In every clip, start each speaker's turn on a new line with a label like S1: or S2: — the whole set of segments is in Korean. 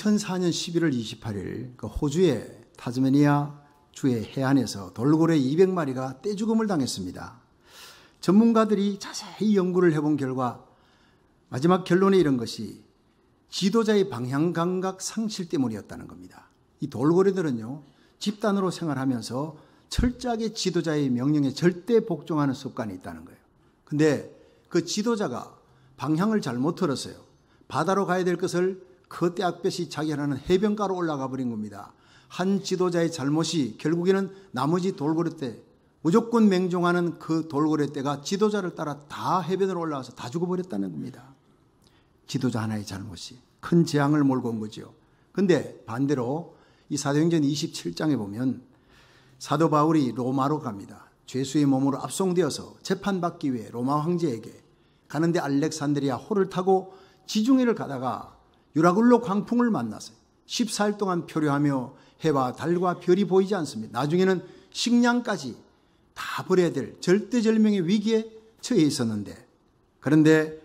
S1: 2004년 11월 28일 그 호주의 타즈메니아 주의 해안에서 돌고래 200마리가 떼죽음을 당했습니다. 전문가들이 자세히 연구를 해본 결과 마지막 결론에 이른 것이 지도자의 방향 감각 상실 때문이었다는 겁니다. 이 돌고래들은요, 집단으로 생활하면서 철저하게 지도자의 명령에 절대 복종하는 습관이 있다는 거예요. 근데 그 지도자가 방향을 잘못 틀었어요. 바다로 가야 될 것을 그때 악볕이 자기하는 해변가로 올라가 버린 겁니다. 한 지도자의 잘못이 결국에는 나머지 돌고래떼 무조건 맹종하는 그 돌고래떼가 지도자를 따라 다 해변으로 올라와서 다 죽어버렸다는 겁니다. 지도자 하나의 잘못이 큰 재앙을 몰고 온 거죠. 근데 반대로 이 사도행전 27장에 보면 사도 바울이 로마로 갑니다. 죄수의 몸으로 압송되어서 재판받기 위해 로마 황제에게 가는데 알렉산드리아 호를 타고 지중해를 가다가 유라굴로 광풍을 만나서 14일 동안 표류하며 해와 달과 별이 보이지 않습니다. 나중에는 식량까지 다 버려야 될 절대절명의 위기에 처해 있었는데 그런데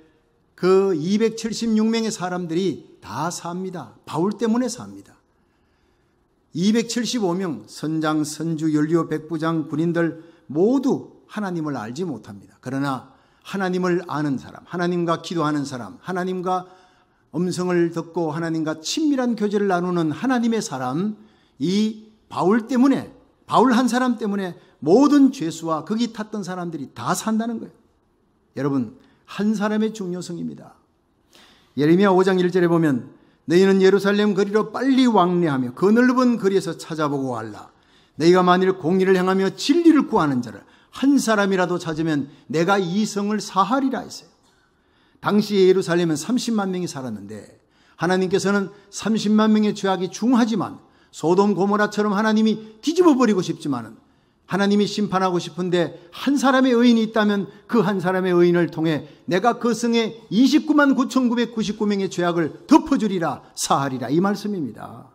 S1: 그 276명의 사람들이 다 삽니다. 바울 때문에 삽니다. 275명 선장, 선주, 연료, 백부장, 군인들 모두 하나님을 알지 못합니다. 그러나 하나님을 아는 사람, 하나님과 기도하는 사람, 하나님과 음성을 듣고 하나님과 친밀한 교제를 나누는 하나님의 사람, 이 바울 때문에, 바울 한 사람 때문에 모든 죄수와 거기 탔던 사람들이 다 산다는 거예요. 여러분, 한 사람의 중요성입니다. 예레미야 5장 1절에 보면 너희는 예루살렘 거리로 빨리 왕래하며 그 넓은 거리에서 찾아보고 알라. 너희가 만일 공의를 행하며 진리를 구하는 자를 한 사람이라도 찾으면 내가 이성을 사하리라 했어요. 당시 예루살렘은 30만 명이 살았는데 하나님께서는 30만 명의 죄악이 중하지만 소돔 고모라처럼 하나님이 뒤집어 버리고 싶지만은 하나님이 심판하고 싶은데 한 사람의 의인이 있다면 그 한 사람의 의인을 통해 내가 그성에 29만 9,999명의 죄악을 덮어주리라 사하리라 이 말씀입니다.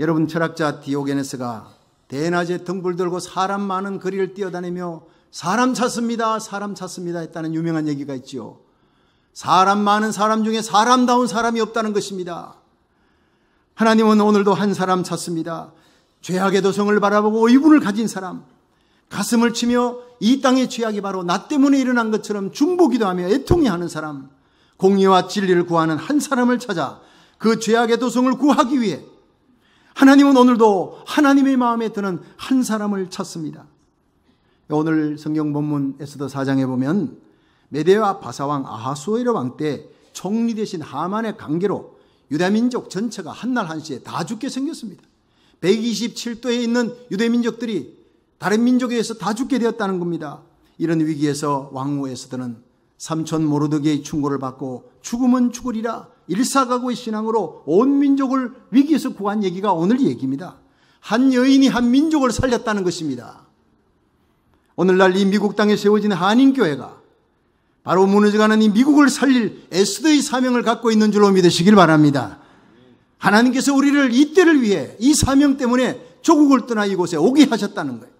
S1: 여러분 철학자 디오게네스가 대낮에 등불 들고 사람 많은 거리를 뛰어다니며 사람 찾습니다 사람 찾습니다 했다는 유명한 얘기가 있지요. 사람 많은 사람 중에 사람다운 사람이 없다는 것입니다. 하나님은 오늘도 한 사람 찾습니다. 죄악의 도성을 바라보고 의분을 가진 사람, 가슴을 치며 이 땅의 죄악이 바로 나 때문에 일어난 것처럼 중보기도 하며 애통이 하는 사람, 공의와 진리를 구하는 한 사람을 찾아 그 죄악의 도성을 구하기 위해 하나님은 오늘도 하나님의 마음에 드는 한 사람을 찾습니다. 오늘 성경 본문 에스더 4장에 보면 메데와 바사왕 아하수에르 왕때 총리 대신 하만의 관계로 유대민족 전체가 한날 한시에 다 죽게 생겼습니다. 127도에 있는 유대민족들이 다른 민족에 의해서 다 죽게 되었다는 겁니다. 이런 위기에서 왕후에서드는 삼촌 모르드게의 충고를 받고 죽음은 죽으리라 일사가고의 신앙으로 온 민족을 위기에서 구한 얘기가 오늘 얘기입니다. 한 여인이 한 민족을 살렸다는 것입니다. 오늘날 이 미국 땅에 세워진 한인교회가 바로 무너져가는 이 미국을 살릴 에스더의 사명을 갖고 있는 줄로 믿으시길 바랍니다. 하나님께서 우리를 이때를 위해 이 사명 때문에 조국을 떠나 이곳에 오게 하셨다는 거예요.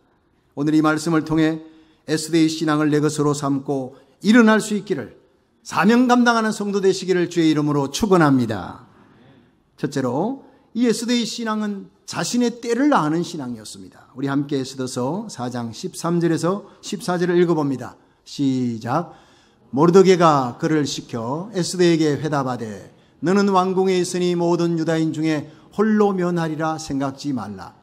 S1: 오늘 이 말씀을 통해 에스더의 신앙을 내 것으로 삼고 일어날 수 있기를 사명 감당하는 성도 되시기를 주의 이름으로 축원합니다. 첫째로 이 에스더의 신앙은 자신의 때를 아는 신앙이었습니다. 우리 함께 에스더서 4장 13절에서 14절을 읽어봅니다. 시작. 모르드게가 그를 시켜 에스더에게 회답하되 너는 왕궁에 있으니 모든 유다인 중에 홀로 면하리라 생각지 말라.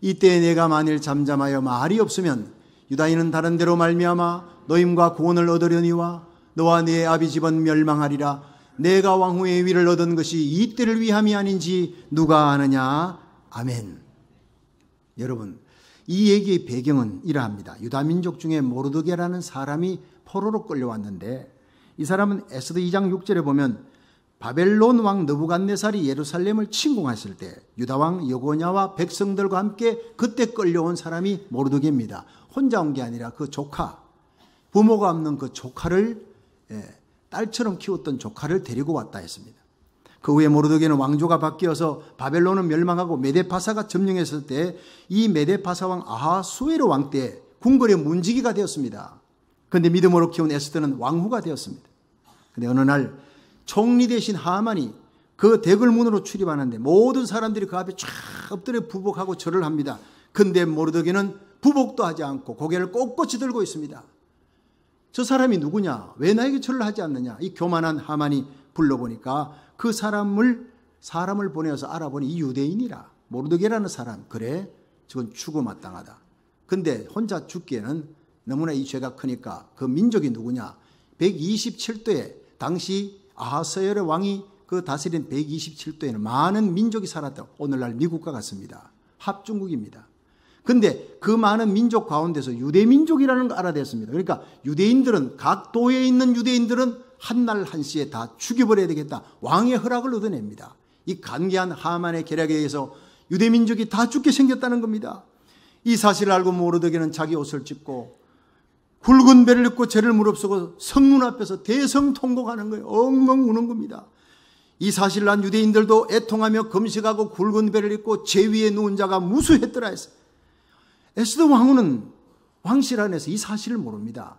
S1: 이때 내가 만일 잠잠하여 말이 없으면 유다인은 다른 데로 말미암아 너임과 구원을 얻으려니와 너와 네 아비 집은 멸망하리라. 내가 왕후의 위를 얻은 것이 이때를 위함이 아닌지 누가 아느냐. 아멘. 여러분, 이 얘기의 배경은 이러합니다. 유다 민족 중에 모르드게라는 사람이 포로로 끌려왔는데 이 사람은 에스드 2장 6절에 보면 바벨론 왕 느부갓네살이 예루살렘을 침공했을 때 유다 왕 여고냐와 백성들과 함께 그때 끌려온 사람이 모르드게입니다. 혼자 온 게 아니라 그 조카 부모가 없는 그 조카를 예, 딸처럼 키웠던 조카를 데리고 왔다 했습니다. 그 후에 모르드게는 왕조가 바뀌어서 바벨론은 멸망하고 메데파사가 점령했을 때 이 메데파사 왕 아하수에르 왕 때 궁궐의 문지기가 되었습니다. 그런데 믿음으로 키운 에스더는 왕후가 되었습니다. 그런데 어느 날 총리 대신 하만이 그 대궐문으로 출입하는데 모든 사람들이 그 앞에 쫙 엎드려 부복하고 절을 합니다. 근데 모르드게는 부복도 하지 않고 고개를 꼿꼿이 들고 있습니다. 저 사람이 누구냐? 왜 나에게 절을 하지 않느냐? 이 교만한 하만이 불러보니까 그 사람을 사람을 보내서 알아보니 이 유대인이라 모르드게라는 사람 그래 저건 죽어 마땅하다. 근데 혼자 죽기에는 너무나 이 죄가 크니까 그 민족이 누구냐? 127도에 당시 아하서열의 왕이 그 다스린 127도에는 많은 민족이 살았던 오늘날 미국과 같습니다. 합중국입니다. 근데 그 많은 민족 가운데서 유대민족이라는 걸 알아냈습니다. 그러니까 유대인들은 각 도에 있는 유대인들은 한 날 한시에 다 죽여버려야 되겠다. 왕의 허락을 얻어냅니다. 이 간계한 하만의 계략에 의해서 유대민족이 다 죽게 생겼다는 겁니다. 이 사실을 알고 모르더기는 자기 옷을 찢고 굵은 배를 입고 죄를 무릅쓰고 성문 앞에서 대성통곡하는 거예요. 엉엉 우는 겁니다. 이사실난 유대인들도 애통하며 금식하고 굵은 배를 입고 죄 위에 누운 자가 무수했더라 해서 에스더 왕후는 왕실 안에서 이 사실을 모릅니다.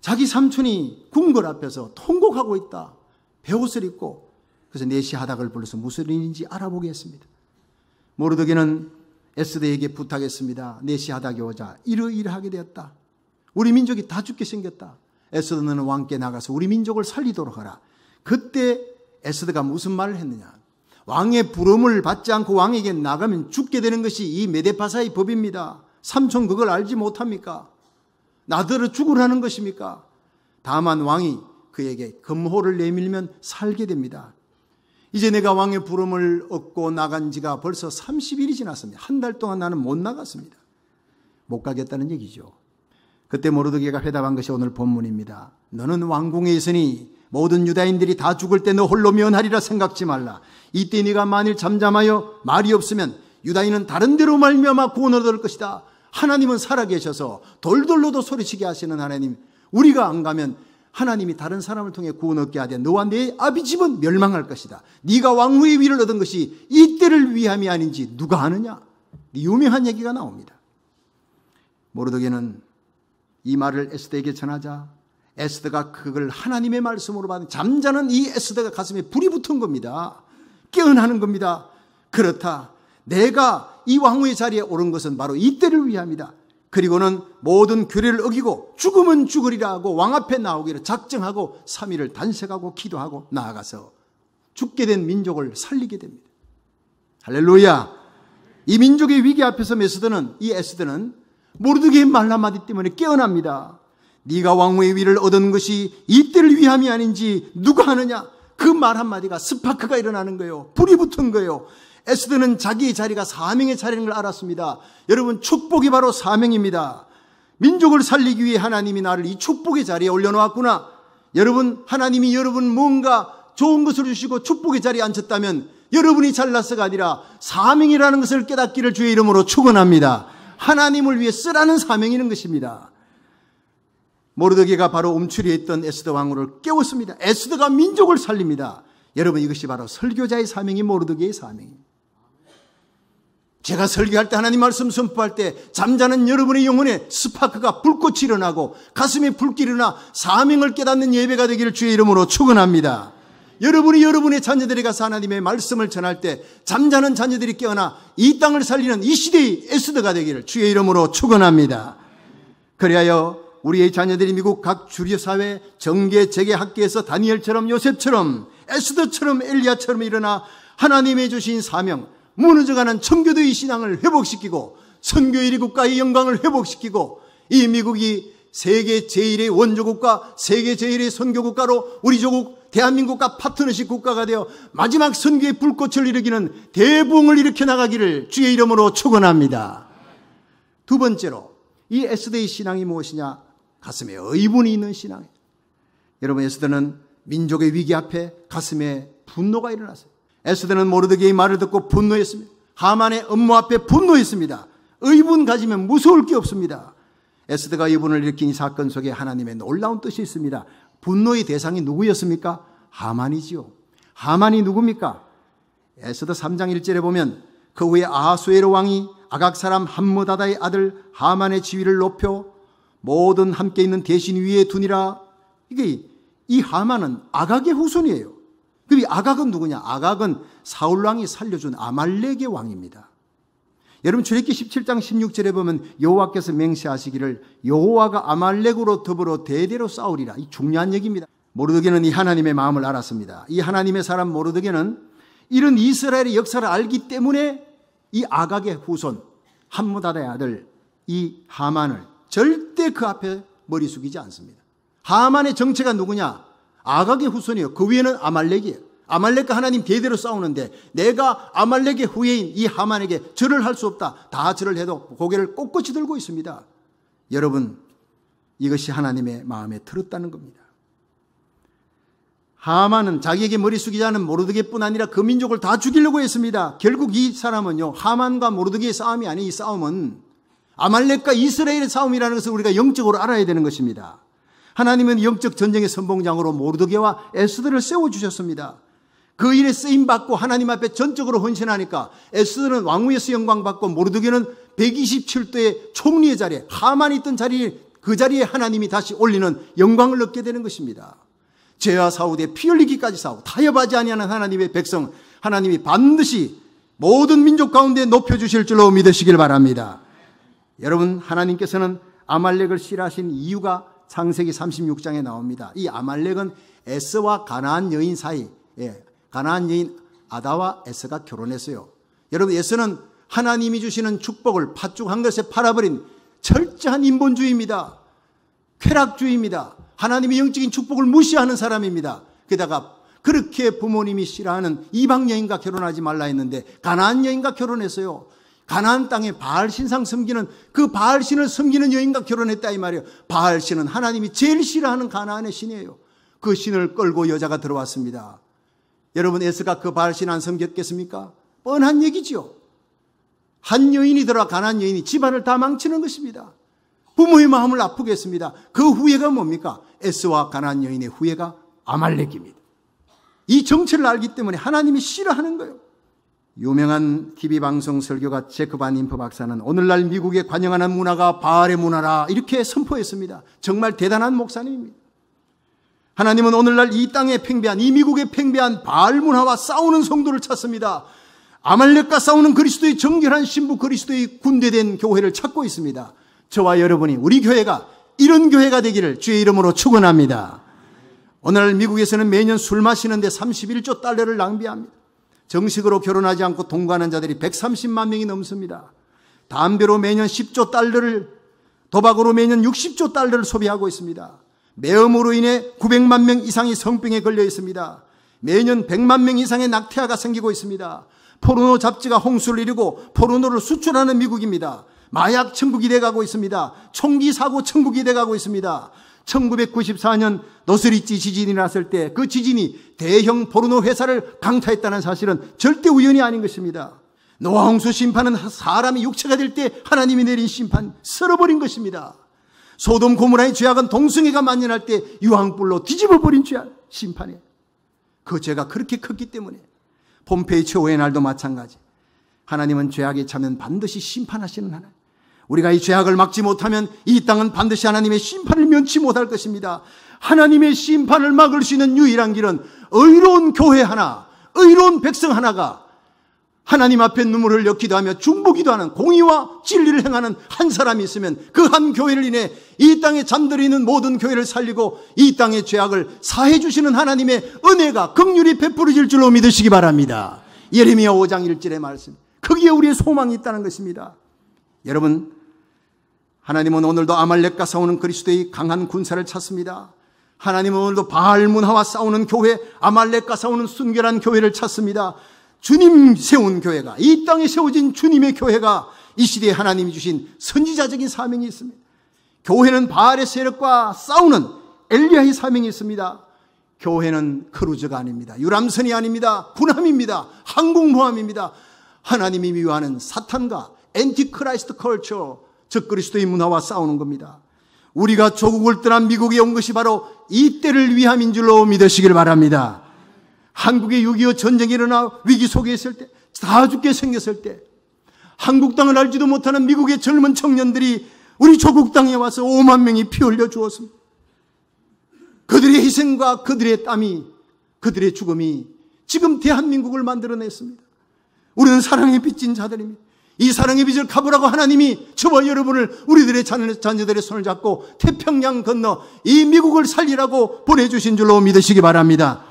S1: 자기 삼촌이 궁궐 앞에서 통곡하고 있다. 배옷을 입고 그래서 내시 하닥을 불러서 무슨 일인지 알아보게 했습니다. 모르드기는 에스더에게 부탁했습니다. 내시 하닥이 오자 이러이러하게 되었다. 우리 민족이 다 죽게 생겼다. 에스더 는 왕께 나가서 우리 민족을 살리도록 하라. 그때 에스더가 무슨 말을 했느냐? 왕의 부름을 받지 않고 왕에게 나가면 죽게 되는 것이 이 메데파사의 법입니다. 삼촌 그걸 알지 못합니까? 나더러 죽으라는 것입니까? 다만 왕이 그에게 금호를 내밀면 살게 됩니다. 이제 내가 왕의 부름을 얻고 나간 지가 벌써 30일이 지났습니다. 한 달 동안 나는 못 나갔습니다. 못 가겠다는 얘기죠. 그때 모르드게가 회답한 것이 오늘 본문입니다. 너는 왕궁에 있으니 모든 유다인들이 다 죽을 때 너 홀로 면하리라 생각지 말라. 이때 네가 만일 잠잠하여 말이 없으면 유다인은 다른 데로 말미암아 구원을 얻을 것이다. 하나님은 살아계셔서 돌돌로도 소리치게 하시는 하나님. 우리가 안 가면 하나님이 다른 사람을 통해 구원 얻게 하되 너와 네 아비 집은 멸망할 것이다. 네가 왕후의 위를 얻은 것이 이때를 위함이 아닌지 누가 아느냐? 유명한 얘기가 나옵니다. 모르드게는 이 말을 에스더에게 전하자 에스더가 그걸 하나님의 말씀으로 받은 잠자는 이 에스더가 가슴에 불이 붙은 겁니다. 깨어나는 겁니다. 그렇다. 내가 이 왕후의 자리에 오른 것은 바로 이때를 위함이다. 그리고는 모든 규례를 어기고 죽음은 죽으리라 하고 왕 앞에 나오기를 작정하고 3일을 단색하고 기도하고 나아가서 죽게 된 민족을 살리게 됩니다. 할렐루야. 이 민족의 위기 앞에서 메스드는 이 에스드는 모르드게의 말 한마디 때문에 깨어납니다. 네가 왕후의 위를 얻은 것이 이때를 위함이 아닌지 누가 하느냐? 그 말 한마디가 스파크가 일어나는 거예요. 불이 붙은 거예요. 에스드는 자기의 자리가 사명의 자리인 걸 알았습니다. 여러분 축복이 바로 사명입니다. 민족을 살리기 위해 하나님이 나를 이 축복의 자리에 올려놓았구나. 여러분 하나님이 여러분 뭔가 좋은 것을 주시고 축복의 자리에 앉혔다면 여러분이 잘났서가 아니라 사명이라는 것을 깨닫기를 주의 이름으로 축원합니다. 하나님을 위해 쓰라는 사명이는 것입니다. 모르드게가 바로 움츠리했던 에스더 왕후를 깨웠습니다. 에스더가 민족을 살립니다. 여러분 이것이 바로 설교자의 사명이 모르드게의 사명입니다. 제가 설교할 때 하나님 말씀 선포할 때 잠자는 여러분의 영혼에 스파크가 불꽃이 일어나고 가슴에 불길이 일어나 사명을 깨닫는 예배가 되기를 주의 이름으로 축원합니다. 여러분이 여러분의 자녀들이 가서 하나님의 말씀을 전할 때 잠자는 자녀들이 깨어나 이 땅을 살리는 이 시대의 에스더가 되기를 주의 이름으로 축원합니다. 그리하여 우리의 자녀들이 미국 각 주류 사회 정계 재계 학계에서 다니엘처럼 요셉처럼 에스더처럼 엘리야처럼 일어나 하나님의 주신 사명 무너져가는 청교도의 신앙을 회복시키고 선교일이 국가의 영광을 회복시키고 이 미국이 세계 제일의 원조국과 세계 제일의 선교국가로 우리 조국 대한민국과 파트너십 국가가 되어 마지막 선교의 불꽃을 일으키는 대붕을 일으켜 나가기를 주의 이름으로 축원합니다. 두 번째로 이 에스데이 신앙이 무엇이냐? 가슴에 의분이 있는 신앙. 이 여러분 에스더는 민족의 위기 앞에 가슴에 분노가 일어났어요. 에스더는 모르드게의 말을 듣고 분노했습니다. 하만의 음모 앞에 분노했습니다. 의분 가지면 무서울 게 없습니다. 에스더가 의분을 일으킨 이 사건 속에 하나님의 놀라운 뜻이 있습니다. 분노의 대상이 누구였습니까? 하만이지요. 하만이 누굽니까? 에스더 3장 1절에 보면 그 후에 아하수에르 왕이 아각 사람 함무다다의 아들 하만의 지위를 높여 모든 함께 있는 대신 위에 두이라 이게 이 하만은 아각의 후손이에요. 그럼 이 아각은 누구냐? 아각은 사울 왕이 살려준 아말렉의 왕입니다. 여러분 출애굽기 17장 16절에 보면 여호와께서 맹세하시기를 여호와가 아말렉으로 더불어 대대로 싸우리라. 이 중요한 얘기입니다. 모르드게는 이 하나님의 마음을 알았습니다. 이 하나님의 사람 모르드게는 이런 이스라엘의 역사를 알기 때문에 이 아각의 후손 한무다의 아들 이 하만을 절대 그 앞에 머리 숙이지 않습니다. 하만의 정체가 누구냐? 아각의 후손이요. 그 위에는 아말렉이에요. 아말렉과 하나님 대대로 싸우는데 내가 아말렉의 후예인 이 하만에게 절을 할 수 없다. 다 절을 해도 고개를 꼿꼿이 들고 있습니다. 여러분 이것이 하나님의 마음에 들었다는 겁니다. 하만은 자기에게 머리 숙이자는 모르드게뿐 아니라 그 민족을 다 죽이려고 했습니다. 결국 이 사람은요 하만과 모르드게의 싸움이 아닌 이 싸움은 아말렉과 이스라엘의 싸움이라는 것을 우리가 영적으로 알아야 되는 것입니다. 하나님은 영적 전쟁의 선봉장으로 모르드게와 에스들을 세워주셨습니다. 그 일에 쓰임 받고 하나님 앞에 전적으로 헌신하니까 에스더는 왕후에서 영광 받고 모르드게는 127도의 총리의 자리에 하만이 있던 자리 에그 자리에 하나님이 다시 올리는 영광을 얻게 되는 것입니다. 죄와 싸우되 피 흘리기까지 싸우고 타협하지 아니하는 하나님의 백성 하나님이 반드시 모든 민족 가운데 높여 주실 줄로 믿으시길 바랍니다. 여러분 하나님께서는 아말렉을 싫어하신 이유가 창세기 36장에 나옵니다. 이 아말렉은 에스와 가나안 여인 사이 예, 가나안 여인 아다와 에서가 결혼했어요. 여러분 에서는 하나님이 주시는 축복을 팥죽 한 것에 팔아버린 철저한 인본주의입니다. 쾌락주의입니다. 하나님의 영적인 축복을 무시하는 사람입니다. 게다가 그렇게 부모님이 싫어하는 이방 여인과 결혼하지 말라 했는데 가나안 여인과 결혼했어요. 가나안 땅에 바알 신상 섬기는 그 바알 신을 섬기는 여인과 결혼했다 이 말이에요. 바알 신은 하나님이 제일 싫어하는 가나안의 신이에요. 그 신을 끌고 여자가 들어왔습니다. 여러분 에스가 그발 신안 섬겼겠습니까? 뻔한 얘기지한 여인이 들어 가난 여인이 집안을 다 망치는 것입니다. 부모의 마음을 아프게 했습니다. 그 후예가 뭡니까? 에스와 가난 여인의 후예가 아말렉입니다. 이 정체를 알기 때문에 하나님이 싫어하는 거예요. 유명한 TV 방송 설교가 제크 반 임프 박사는 오늘날 미국에 관영하는 문화가 바알의 문화라 이렇게 선포했습니다. 정말 대단한 목사님입니다. 하나님은 오늘날 이 땅에 팽배한 이미국에 팽배한 바알 문화와 싸우는 성도를 찾습니다. 아말렉과 싸우는 그리스도의 정결한 신부 그리스도의 군대된 교회를 찾고 있습니다. 저와 여러분이 우리 교회가 이런 교회가 되기를 주의 이름으로 축원합니다. 오늘 미국에서는 매년 술 마시는데 31조 달러를 낭비합니다. 정식으로 결혼하지 않고 동거하는 자들이 130만 명이 넘습니다. 담배로 매년 10조 달러를 도박으로 매년 60조 달러를 소비하고 있습니다. 매음으로 인해 900만 명 이상이 성병에 걸려 있습니다. 매년 100만 명 이상의 낙태아가 생기고 있습니다. 포르노 잡지가 홍수를 이루고 포르노를 수출하는 미국입니다. 마약 천국이 돼가고 있습니다. 총기 사고 천국이 돼가고 있습니다. 1994년 노스리치 지진이 났을 때 그 지진이 대형 포르노 회사를 강타했다는 사실은 절대 우연이 아닌 것입니다. 노아홍수 심판은 사람이 육체가 될 때 하나님이 내린 심판 쓸어버린 것입니다. 소돔 고모라의 죄악은 동승이가 만연할 때 유황불로 뒤집어버린 죄악 심판이에요. 그 죄가 그렇게 컸기 때문에 본페이 최후의 날도 마찬가지. 하나님은 죄악에 차면 반드시 심판하시는 하나님. 우리가 이 죄악을 막지 못하면 이 땅은 반드시 하나님의 심판을 면치 못할 것입니다. 하나님의 심판을 막을 수 있는 유일한 길은 의로운 교회 하나, 의로운 백성 하나가 하나님 앞에 눈물을 흘려 기도하며 중보기도 하는 공의와 진리를 행하는 한 사람이 있으면 그 한 교회를 인해 이 땅에 잠들어 있는 모든 교회를 살리고 이 땅의 죄악을 사해 주시는 하나님의 은혜가 극률이 베풀어질 줄로 믿으시기 바랍니다. 예레미야 5장 1절의 말씀. 거기에 우리의 소망이 있다는 것입니다. 여러분 하나님은 오늘도 아말렉과 싸우는 그리스도의 강한 군사를 찾습니다. 하나님은 오늘도 바알 문화와 싸우는 교회, 아말렉과 싸우는 순결한 교회를 찾습니다. 주님 세운 교회가 이 땅에 세워진 주님의 교회가 이 시대에 하나님이 주신 선지자적인 사명이 있습니다. 교회는 바알의 세력과 싸우는 엘리야의 사명이 있습니다. 교회는 크루즈가 아닙니다. 유람선이 아닙니다. 군함입니다. 항공모함입니다. 하나님이 미워하는 사탄과 엔티크라이스트 컬처, 즉 그리스도의 문화와 싸우는 겁니다. 우리가 조국을 떠난 미국에 온 것이 바로 이 때를 위함인 줄로 믿으시길 바랍니다. 한국의 6.25 전쟁이 일어나 위기 속에 있을 때, 다 죽게 생겼을 때, 한국 땅을 알지도 못하는 미국의 젊은 청년들이 우리 조국 땅에 와서 5만 명이 피 흘려 주었습니다. 그들의 희생과 그들의 땀이, 그들의 죽음이 지금 대한민국을 만들어냈습니다. 우리는 사랑에 빚진 자들입니다. 이 사랑의 빚을 갚으라고 하나님이 저와 여러분을 우리들의 자녀들의 손을 잡고 태평양 건너 이 미국을 살리라고 보내주신 줄로 믿으시기 바랍니다.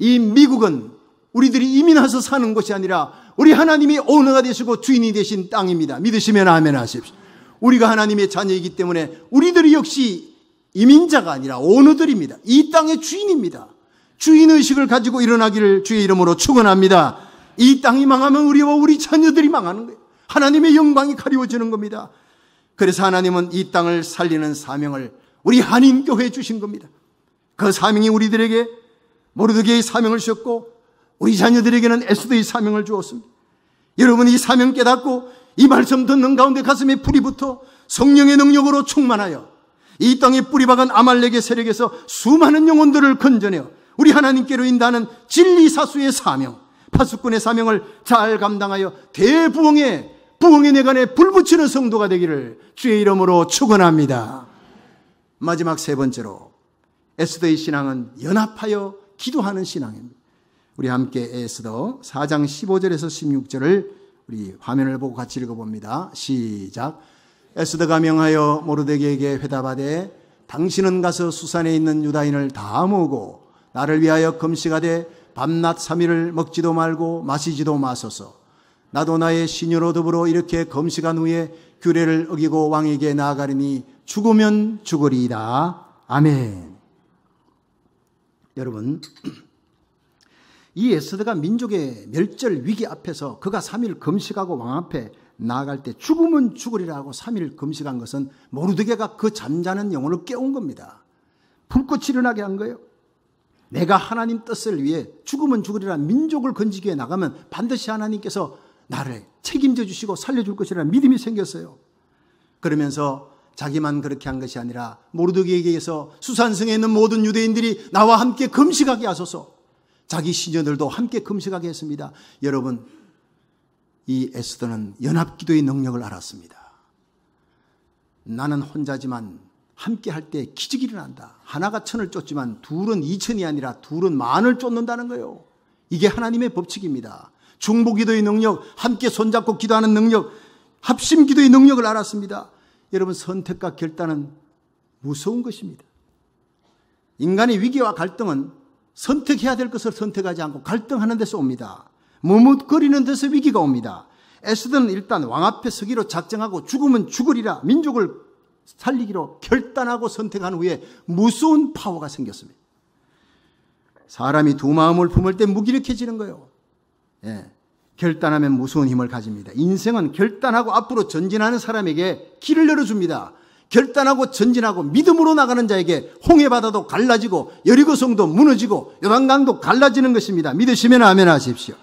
S1: 이 미국은 우리들이 이민 와서 사는 곳이 아니라 우리 하나님이 오너가 되시고 주인이 되신 땅입니다. 믿으시면 아멘 하십시오. 우리가 하나님의 자녀이기 때문에 우리들이 역시 이민자가 아니라 오너들입니다. 이 땅의 주인입니다. 주인 의식을 가지고 일어나기를 주의 이름으로 축원합니다. 이 땅이 망하면 우리와 우리 자녀들이 망하는 거예요. 하나님의 영광이 가리워지는 겁니다. 그래서 하나님은 이 땅을 살리는 사명을 우리 한인 교회에 주신 겁니다. 그 사명이 우리들에게 모르드게의 사명을 주셨고 우리 자녀들에게는 에스더의 사명을 주었습니다. 여러분이 사명 깨닫고 이 말씀 듣는 가운데 가슴에 불이 붙어 성령의 능력으로 충만하여 이 땅에 뿌리박은 아말렉의 세력에서 수많은 영혼들을 건져내어 우리 하나님께로 인도하는 진리사수의 사명, 파수꾼의 사명을 잘 감당하여 대부흥의 부흥의 내간에 불붙이는 성도가 되기를 주의 이름으로 축원합니다. 마지막 세 번째로 에스더의 신앙은 연합하여 기도하는 신앙입니다. 우리 함께 에스더 4장 15절에서 16절을 우리 화면을 보고 같이 읽어봅니다. 시작. 에스더가 명하여 모르데에게 회답하되 당신은 가서 수산에 있는 유다인을 다 모으고 나를 위하여 금식하되 밤낮 3일을 먹지도 말고 마시지도 마소서. 나도 나의 신유로 더불어 이렇게 검식한 후에 규례를 어기고 왕에게 나아가리니 죽으면 죽으리이다. 아멘. 여러분, 이 에스더가 민족의 멸절 위기 앞에서 그가 3일 금식하고 왕 앞에 나아갈 때 죽으면 죽으리라 고 3일 금식한 것은 모르드게가 그 잠자는 영혼을 깨운 겁니다. 불꽃이 일어나게 한 거예요. 내가 하나님 뜻을 위해 죽으면 죽으리라 민족을 건지기 위 나가면 반드시 하나님께서 나를 책임져 주시고 살려줄 것이라는 믿음이 생겼어요. 그러면서 자기만 그렇게 한 것이 아니라 모르드게에게서 수산성에 있는 모든 유대인들이 나와 함께 금식하게 하소서 자기 신녀들도 함께 금식하게 했습니다. 여러분, 이 에스더는 연합기도의 능력을 알았습니다. 나는 혼자지만 함께 할 때 기적이 일어난다. 하나가 천을 쫓지만 둘은 이천이 아니라 둘은 만을 쫓는다는 거예요. 이게 하나님의 법칙입니다. 중보기도의 능력, 함께 손잡고 기도하는 능력, 합심기도의 능력을 알았습니다. 여러분 선택과 결단은 무서운 것입니다. 인간의 위기와 갈등은 선택해야 될 것을 선택하지 않고 갈등하는 데서 옵니다. 머뭇거리는 데서 위기가 옵니다. 에스더는 일단 왕 앞에 서기로 작정하고 죽으면 죽으리라 민족을 살리기로 결단하고 선택한 후에 무서운 파워가 생겼습니다. 사람이 두 마음을 품을 때 무기력해지는 거예요. 예. 결단하면 무서운 힘을 가집니다. 인생은 결단하고 앞으로 전진하는 사람에게 길을 열어줍니다. 결단하고 전진하고 믿음으로 나가는 자에게 홍해바다도 갈라지고 여리고성도 무너지고 요단강도 갈라지는 것입니다. 믿으시면 아멘하십시오.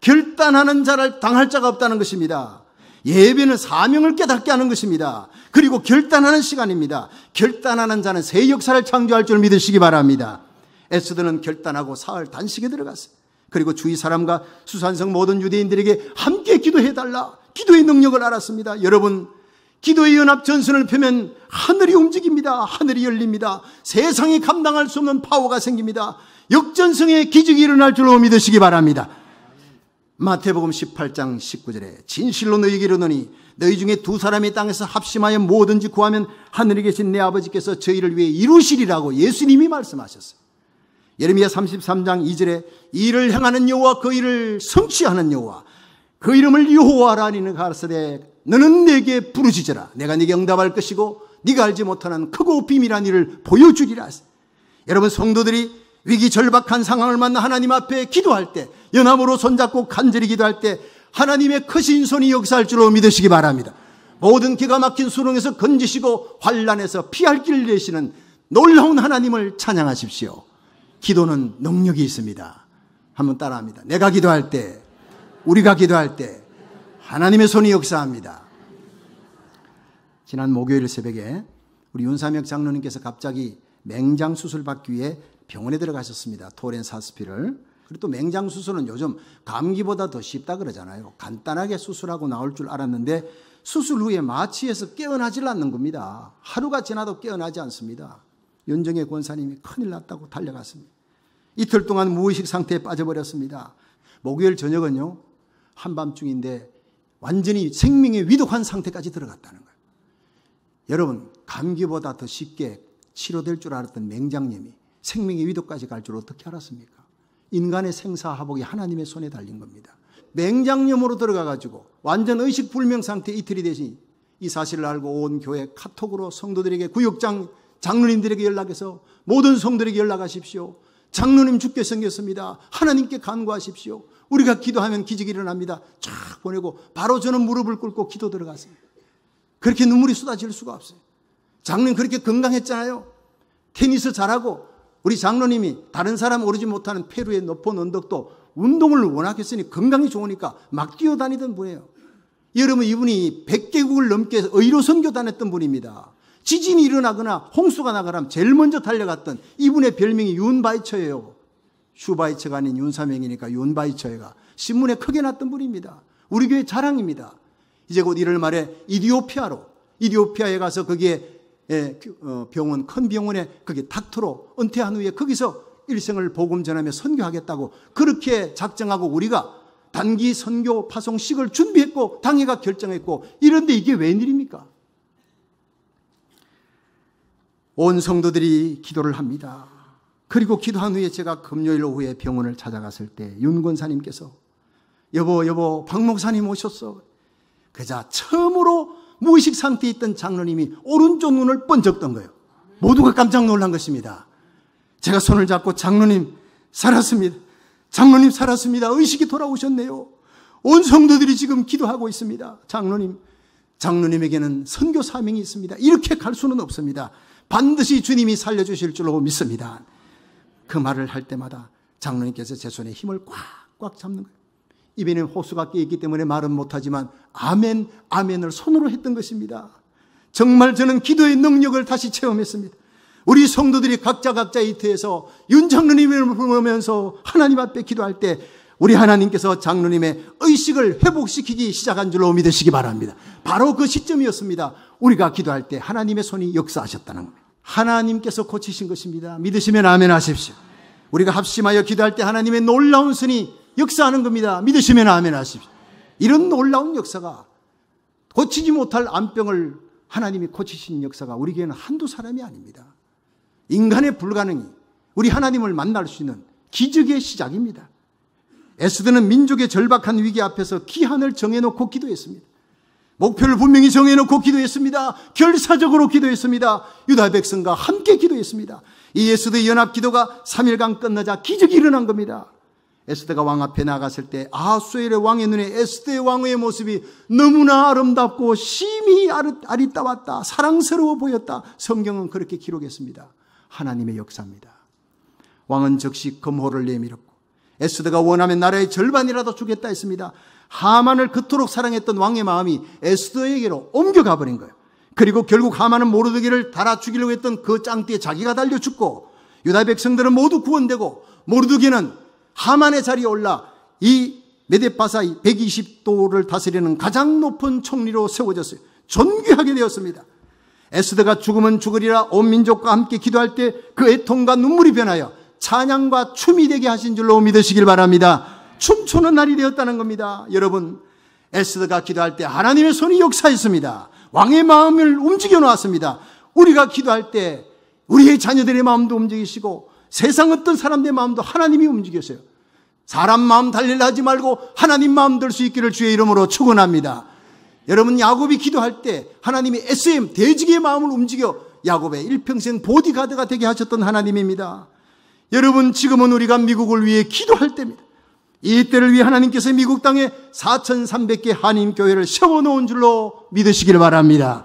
S1: 결단하는 자를 당할 자가 없다는 것입니다. 예배는 사명을 깨닫게 하는 것입니다. 그리고 결단하는 시간입니다. 결단하는 자는 새 역사를 창조할 줄 믿으시기 바랍니다. 에스더는 결단하고 사흘 단식에 들어갔습니다 그리고 주위 사람과 수산성 모든 유대인들에게 함께 기도해 달라. 기도의 능력을 알았습니다. 여러분, 기도의 연합 전선을 펴면 하늘이 움직입니다. 하늘이 열립니다. 세상이 감당할 수 없는 파워가 생깁니다. 역전성의 기적이 일어날 줄로 믿으시기 바랍니다. 마태복음 18장 19절에 진실로 너희에게 이르노니 너희 중에 두 사람이 땅에서 합심하여 뭐든지 구하면 하늘에 계신 내 아버지께서 저희를 위해 이루시리라고 예수님이 말씀하셨어요. 예레미야 33장 2절에 이를 행하는 여호와 그 일을 성취하는 여호와 그 이름을 여호와라니는 가르스되 너는 내게 부르짖어라 내가 네게 응답할 것이고 네가 알지 못하는 크고 비밀한 일을 보여주리라 여러분 성도들이 위기 절박한 상황을 만나 하나님 앞에 기도할 때연함으로 손잡고 간절히 기도할 때 하나님의 크신 손이 역사할 줄로 믿으시기 바랍니다. 모든 기가 막힌 수렁에서 건지시고 환란에서 피할 길을 내시는 놀라운 하나님을 찬양하십시오. 기도는 능력이 있습니다. 한번 따라합니다. 내가 기도할 때, 우리가 기도할 때 하나님의 손이 역사합니다. 지난 목요일 새벽에 우리 윤삼혁 장로님께서 갑자기 맹장 수술 받기 위해 병원에 들어가셨습니다. 토렌사스피를 그리고 또 맹장 수술은 요즘 감기보다 더 쉽다 그러잖아요. 간단하게 수술하고 나올 줄 알았는데 수술 후에 마취해서 깨어나질 않는 겁니다. 하루가 지나도 깨어나지 않습니다. 연정의 권사님이 큰일 났다고 달려갔습니다. 이틀 동안 무의식 상태에 빠져버렸습니다. 목요일 저녁은요, 한밤중인데 완전히 생명에 위독한 상태까지 들어갔다는 거예요. 여러분, 감기보다 더 쉽게 치료될 줄 알았던 맹장염이 생명의 위독까지 갈 줄 어떻게 알았습니까? 인간의 생사하복이 하나님의 손에 달린 겁니다. 맹장염으로 들어가가지고 완전 의식불명 상태 이틀이 되신 이 사실을 알고 온 교회 카톡으로 성도들에게 구역장 장로님들에게 연락해서 모든 성들에게 연락하십시오. 장로님 죽게 생겼습니다. 하나님께 간구하십시오. 우리가 기도하면 기적이 일어납니다. 쫙 보내고 바로 저는 무릎을 꿇고 기도 들어갔습니다 그렇게 눈물이 쏟아질 수가 없어요. 장로님 그렇게 건강했잖아요. 테니스 잘하고 우리 장로님이 다른 사람 오르지 못하는 페루의 높은 언덕도 운동을 워낙 했으니 건강이 좋으니까 막 뛰어다니던 분이에요. 여러분 이분이 100개국을 넘게 의료 선교 다녔던 분입니다. 지진이 일어나거나 홍수가 나거나 제일 먼저 달려갔던 이분의 별명이 윤바이처예요. 슈바이처가 아닌 윤사명이니까 윤바이처가 신문에 크게 났던 분입니다. 우리 교회 자랑입니다. 이제 곧 1월 말해 이디오피아로 이디오피아에 가서 거기에 예, 어, 병원 큰 병원에 거기 닥터로 은퇴한 후에 거기서 일생을 복음 전하며 선교하겠다고 그렇게 작정하고 우리가 단기 선교 파송식을 준비했고 당회가 결정했고 이런데 이게 웬일입니까? 온 성도들이 기도를 합니다. 그리고 기도한 후에 제가 금요일 오후에 병원을 찾아갔을 때 윤권사님께서 여보 여보 박 목사님 오셨어. 그자 처음으로 무의식 상태에 있던 장로님이 오른쪽 눈을 번쩍 던 거예요. 모두가 깜짝 놀란 것입니다. 제가 손을 잡고 장로님 살았습니다. 장로님 살았습니다. 의식이 돌아오셨네요. 온 성도들이 지금 기도하고 있습니다. 장로님, 장로님에게는 선교 사명이 있습니다. 이렇게 갈 수는 없습니다. 반드시 주님이 살려주실 줄로 믿습니다. 그 말을 할 때마다 장로님께서 제 손에 힘을 꽉꽉 잡는 거예요. 입에는 호수가 끼있기 때문에 말은 못하지만 아멘, 아멘을 손으로 했던 것입니다. 정말 저는 기도의 능력을 다시 체험했습니다. 우리 성도들이 각자 각자 이트에서 윤장로님을 부르면서 하나님 앞에 기도할 때 우리 하나님께서 장로님의 의식을 회복시키기 시작한 줄로 믿으시기 바랍니다. 바로 그 시점이었습니다. 우리가 기도할 때 하나님의 손이 역사하셨다는 겁니다. 하나님께서 고치신 것입니다. 믿으시면 아멘 하십시오. 우리가 합심하여 기도할 때 하나님의 놀라운 손이 역사하는 겁니다. 믿으시면 아멘 하십시오. 이런 놀라운 역사가 고치지 못할 암병을 하나님이 고치신 역사가 우리에게는 한두 사람이 아닙니다. 인간의 불가능이 우리 하나님을 만날 수 있는 기적의 시작입니다. 에스드는 민족의 절박한 위기 앞에서 기한을 정해놓고 기도했습니다. 목표를 분명히 정해놓고 기도했습니다. 결사적으로 기도했습니다. 유다 백성과 함께 기도했습니다. 이 에스드 의 연합 기도가 3일간 끝나자 기적이 일어난 겁니다. 에스드가 왕 앞에 나갔을 때 아수엘의 왕의 눈에 에스드의 왕의 모습이 너무나 아름답고 심히 아리따웠다. 사랑스러워 보였다. 성경은 그렇게 기록했습니다. 하나님의 역사입니다. 왕은 즉시 검호를 내밀었고 에스더가 원하면 나라의 절반이라도 주겠다 했습니다. 하만을 그토록 사랑했던 왕의 마음이 에스더에게로 옮겨가 버린 거예요. 그리고 결국 하만은 모르드기를 달아 죽이려고 했던 그 짱띠에 자기가 달려 죽고 유다 백성들은 모두 구원되고 모르드기는 하만의 자리에 올라 이메데파사 120도를 다스리는 가장 높은 총리로 세워졌어요. 존귀하게 되었습니다. 에스더가 죽으면 죽으리라 온 민족과 함께 기도할 때 그 애통과 눈물이 변하여 찬양과 춤이 되게 하신 줄로 믿으시길 바랍니다. 춤추는 날이 되었다는 겁니다. 여러분, 에스더가 기도할 때 하나님의 손이 역사했습니다. 왕의 마음을 움직여 놓았습니다. 우리가 기도할 때 우리의 자녀들의 마음도 움직이시고 세상 어떤 사람들의 마음도 하나님이 움직였어요. 사람 마음 달리려 하지 말고 하나님 마음 들 수 있기를 주의 이름으로 축원합니다. 여러분 야곱이 기도할 때 하나님이 SM 대지기의 마음을 움직여 야곱의 일평생 보디가드가 되게 하셨던 하나님입니다. 여러분, 지금은 우리가 미국을 위해 기도할 때입니다. 이 때를 위해 하나님께서 미국 땅에 4,300개 한인교회를 세워놓은 줄로 믿으시길 바랍니다.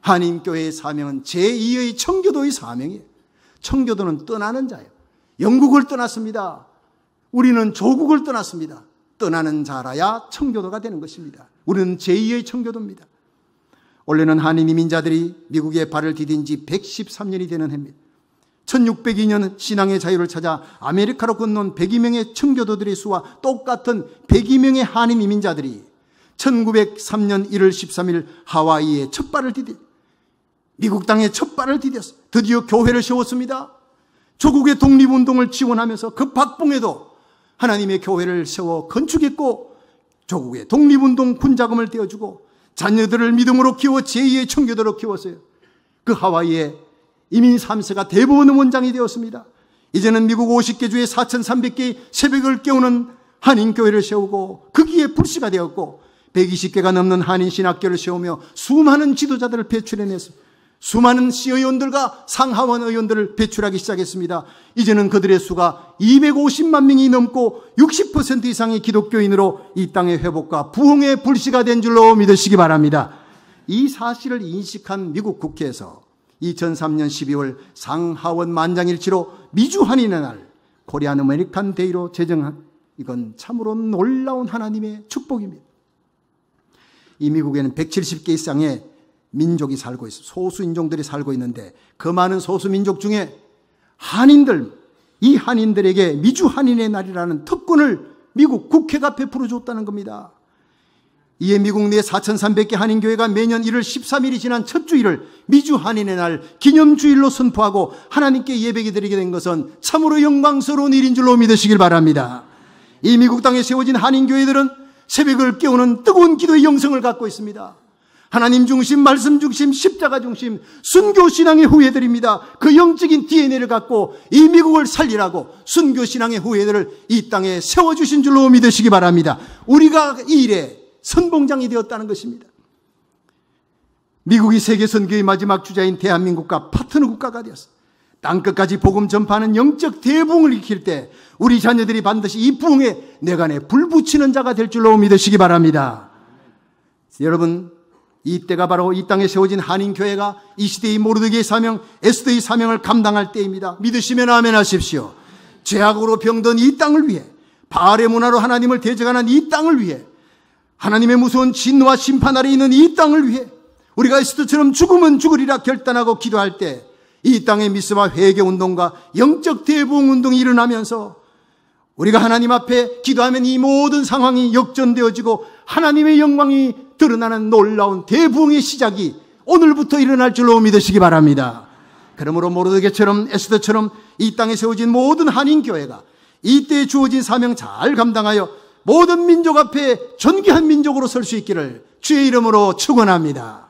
S1: 한인교회의 사명은 제2의 청교도의 사명이에요. 청교도는 떠나는 자예요. 영국을 떠났습니다. 우리는 조국을 떠났습니다. 떠나는 자라야 청교도가 되는 것입니다. 우리는 제2의 청교도입니다. 원래는 한인 이민자들이 미국에 발을 디딘 지 113년이 되는 해입니다. 1602년 신앙의 자유를 찾아 아메리카로 건넌 102명의 청교도들의 수와 똑같은 102명의 한인 이민자들이 1903년 1월 13일 하와이에 첫 발을 디디 미국 땅에 첫 발을 디뎌서 드디어 교회를 세웠습니다. 조국의 독립운동을 지원하면서 그 박봉에도 하나님의 교회를 세워 건축했고 조국의 독립운동 군자금을 떼어주고 자녀들을 믿음으로 키워 제2의 청교도로 키웠어요. 그 하와이에 이민 3세가 대부분의 원장이 되었습니다. 이제는 미국 50개 주의 4,300개의 새벽을 깨우는 한인교회를 세우고 거기에 불씨가 되었고 120개가 넘는 한인신학교를 세우며 수많은 지도자들을 배출해냈습니다. 수많은 시의원들과 상하원 의원들을 배출하기 시작했습니다. 이제는 그들의 수가 250만 명이 넘고 60% 이상의 기독교인으로 이 땅의 회복과 부흥의 불씨가 된 줄로 믿으시기 바랍니다. 이 사실을 인식한 미국 국회에서 2003년 12월 상하원 만장일치로 미주 한인의 날 코리안 아메리칸 데이로 제정한 이건 참으로 놀라운 하나님의 축복입니다. 이 미국에는 170개 이상의 민족이 살고 있어 소수 인종들이 살고 있는데 그 많은 소수 민족 중에 한인들 이 한인들에게 미주 한인의 날이라는 특권을 미국 국회가 베풀어 줬다는 겁니다. 이에 미국 내 4,300개 한인교회가 매년 1월 13일이 지난 첫 주일을 미주 한인의 날 기념주일로 선포하고 하나님께 예배기 드리게 된 것은 참으로 영광스러운 일인 줄로 믿으시길 바랍니다. 이 미국 땅에 세워진 한인교회들은 새벽을 깨우는 뜨거운 기도의 영성을 갖고 있습니다. 하나님 중심, 말씀 중심, 십자가 중심, 순교 신앙의 후예들입니다. 그 영적인 DNA를 갖고 이 미국을 살리라고 순교 신앙의 후예들을 이 땅에 세워주신 줄로 믿으시기 바랍니다. 우리가 이 일에 선봉장이 되었다는 것입니다. 미국이 세계 선교의 마지막 주자인 대한민국과 파트너 국가가 되었어. 땅끝까지 복음 전파하는 영적 대붕을 익힐 때 우리 자녀들이 반드시 이 부흥에 내간에 불 붙이는 자가 될 줄로 믿으시기 바랍니다. 여러분 이때가 바로 이 땅에 세워진 한인교회가 이 시대의 모르드기의 사명, 에스더의 사명을 감당할 때입니다. 믿으시면 아멘하십시오. 죄악으로 병든 이 땅을 위해 바알의 문화로 하나님을 대적하는 이 땅을 위해 하나님의 무서운 진노와 심판 아래 있는 이 땅을 위해 우리가 에스더처럼 죽음은 죽으리라 결단하고 기도할 때 이 땅의 미스마 회개 운동과 영적 대부흥 운동이 일어나면서 우리가 하나님 앞에 기도하면 이 모든 상황이 역전되어지고 하나님의 영광이 드러나는 놀라운 대부흥의 시작이 오늘부터 일어날 줄로 믿으시기 바랍니다. 그러므로 모르드게처럼 에스더처럼 이 땅에 세워진 모든 한인 교회가 이때 주어진 사명 잘 감당하여 모든 민족 앞에 존귀한 민족으로 설 수 있기를 주의 이름으로 축원합니다.